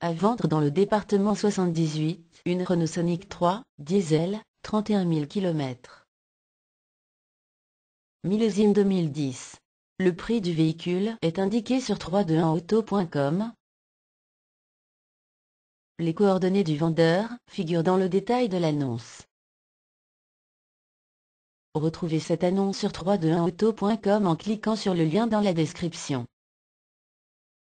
À vendre dans le département 78, une Renault Sonic 3, diesel, 31 000 km. Millésime 2010. Le prix du véhicule est indiqué sur 321auto.com. Les coordonnées du vendeur figurent dans le détail de l'annonce. Retrouvez cette annonce sur 321auto.com en cliquant sur le lien dans la description.